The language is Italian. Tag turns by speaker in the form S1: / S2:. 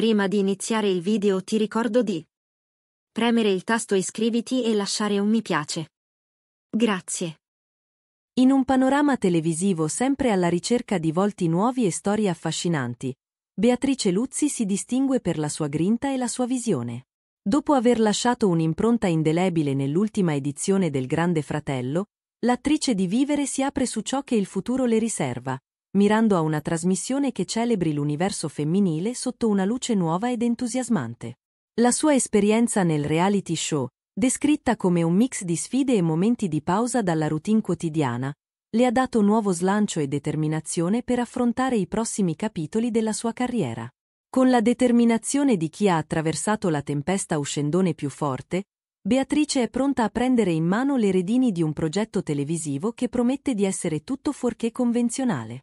S1: Prima di iniziare il video ti ricordo di premere il tasto iscriviti e lasciare un mi piace. Grazie.
S2: In un panorama televisivo sempre alla ricerca di volti nuovi e storie affascinanti, Beatrice Luzzi si distingue per la sua grinta e la sua visione. Dopo aver lasciato un'impronta indelebile nell'ultima edizione del Grande Fratello, l'attrice di Vivere si apre su ciò che il futuro le riserva, mirando a una trasmissione che celebri l'universo femminile sotto una luce nuova ed entusiasmante. La sua esperienza nel reality show, descritta come un mix di sfide e momenti di pausa dalla routine quotidiana, le ha dato nuovo slancio e determinazione per affrontare i prossimi capitoli della sua carriera. Con la determinazione di chi ha attraversato la tempesta uscendone più forte, Beatrice è pronta a prendere in mano le redini di un progetto televisivo che promette di essere tutto fuorché
S1: convenzionale.